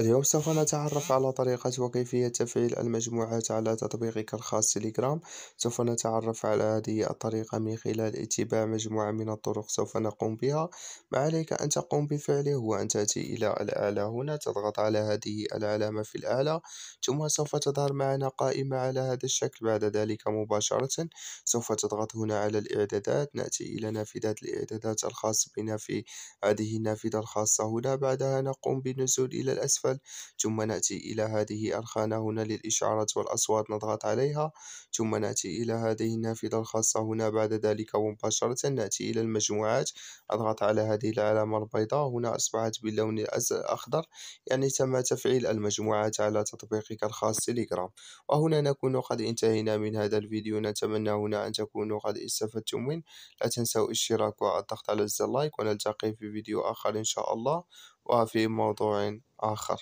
اليوم سوف نتعرف على طريقة وكيفية تفعيل المجموعات على تطبيقك الخاص تليجرام سوف نتعرف على هذه الطريقة من خلال اتباع مجموعة من الطرق سوف نقوم بها ما عليك أن تقوم بفعله هو أن تأتي إلى الأعلى هنا تضغط على هذه العلامة في الأعلى ثم سوف تظهر معنا قائمة على هذا الشكل بعد ذلك مباشرة سوف تضغط هنا على الإعدادات نأتي إلى نافذة الإعدادات الخاص بنا في هذه النافذة الخاصة هنا بعدها نقوم بالنزول إلى الأسفل الأسفل ثم نأتي إلى هذه الخانة هنا للإشعارات والأصوات نضغط عليها ثم نأتي إلى هذه النافذة الخاصة هنا بعد ذلك ومباشرة نأتي إلى المجموعات أضغط على هذه العلامة البيضاء هنا أصبحت باللون الأخضر يعني تم تفعيل المجموعات على تطبيقك الخاص تليجرام وهنا نكون قد انتهينا من هذا الفيديو نتمنى هنا أن تكونوا قد استفدتم منه لا تنسوا الاشتراك والضغط على زر لايك ونلتقي في فيديو آخر إن شاء الله وفي موضوع آخر